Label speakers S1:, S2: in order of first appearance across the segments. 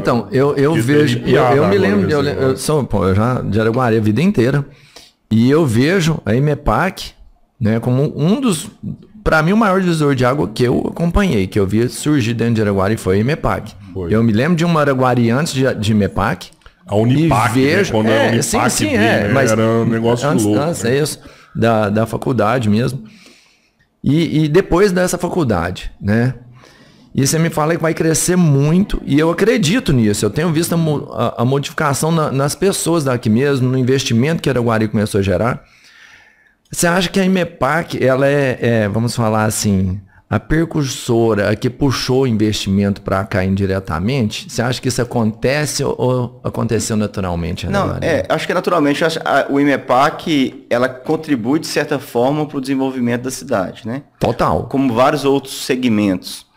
S1: Então, eu, eu vejo, eu, eu me lembro, eu, eu, né? sou, pô, eu já de Araguari a vida inteira, e eu vejo a IMEPAC né, como um dos, para mim, o maior divisor de água que eu acompanhei, que eu vi surgir dentro de Araguari foi a IMEPAC. Foi. Eu me lembro de uma Araguari antes de, de IMEPAC. A Unipac, né, vejo, né, quando é, a Unipac sim, sim, é, né, mas era um negócio antes, louco. Antes, né? É isso, da, da faculdade mesmo. E, e depois dessa faculdade, né? E você me fala que vai crescer muito, e eu acredito nisso. Eu tenho visto a, a, a modificação na, nas pessoas daqui mesmo, no investimento que a Araguari começou a gerar. Você acha que a IMEPAC, ela é, é vamos falar assim, a percursora, a que puxou o investimento para cá indiretamente? Você acha que isso acontece ou aconteceu naturalmente? Não,
S2: é, acho que é naturalmente a, o IMEPAC, ela contribui de certa forma para o desenvolvimento da cidade, né? Total. Como vários outros segmentos.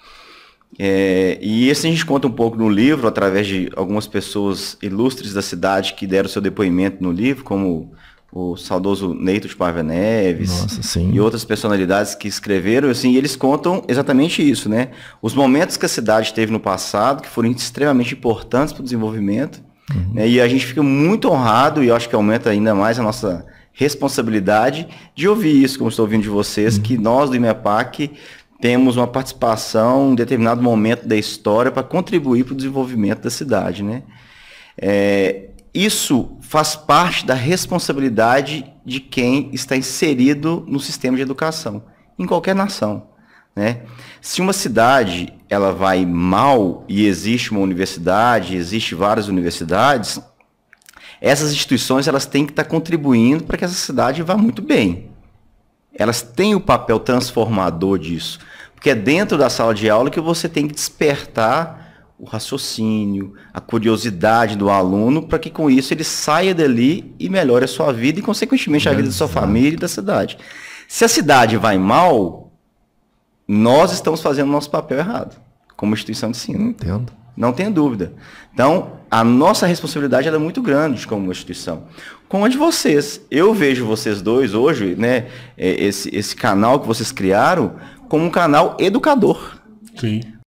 S2: É, e isso a gente conta um pouco no livro, através de algumas pessoas ilustres da cidade que deram seu depoimento no livro, como o saudoso Neito de Parva Neves Nossa, e outras personalidades que escreveram, assim, e eles contam exatamente isso, né? Os momentos que a cidade teve no passado, que foram extremamente importantes para o desenvolvimento, uhum. né? e a gente fica muito honrado, e acho que aumenta ainda mais a nossa responsabilidade de ouvir isso, como estou ouvindo de vocês, uhum. que nós do IMEPAC temos uma participação em determinado momento da história para contribuir para o desenvolvimento da cidade. Né? É, isso faz parte da responsabilidade de quem está inserido no sistema de educação, em qualquer nação. Né? Se uma cidade ela vai mal e existe uma universidade, existe várias universidades, essas instituições elas têm que estar contribuindo para que essa cidade vá muito bem elas têm o papel transformador disso. Porque é dentro da sala de aula que você tem que despertar o raciocínio, a curiosidade do aluno, para que com isso ele saia dali e melhore a sua vida e, consequentemente, a vida Exato. da sua família e da cidade. Se a cidade vai mal, nós estamos fazendo nosso papel errado, como instituição de ensino. Entendo. Não tenha dúvida. Então, a nossa responsabilidade é muito grande como instituição com a de vocês. Eu vejo vocês dois hoje, né, é, esse, esse canal que vocês criaram, como um canal educador. Sim.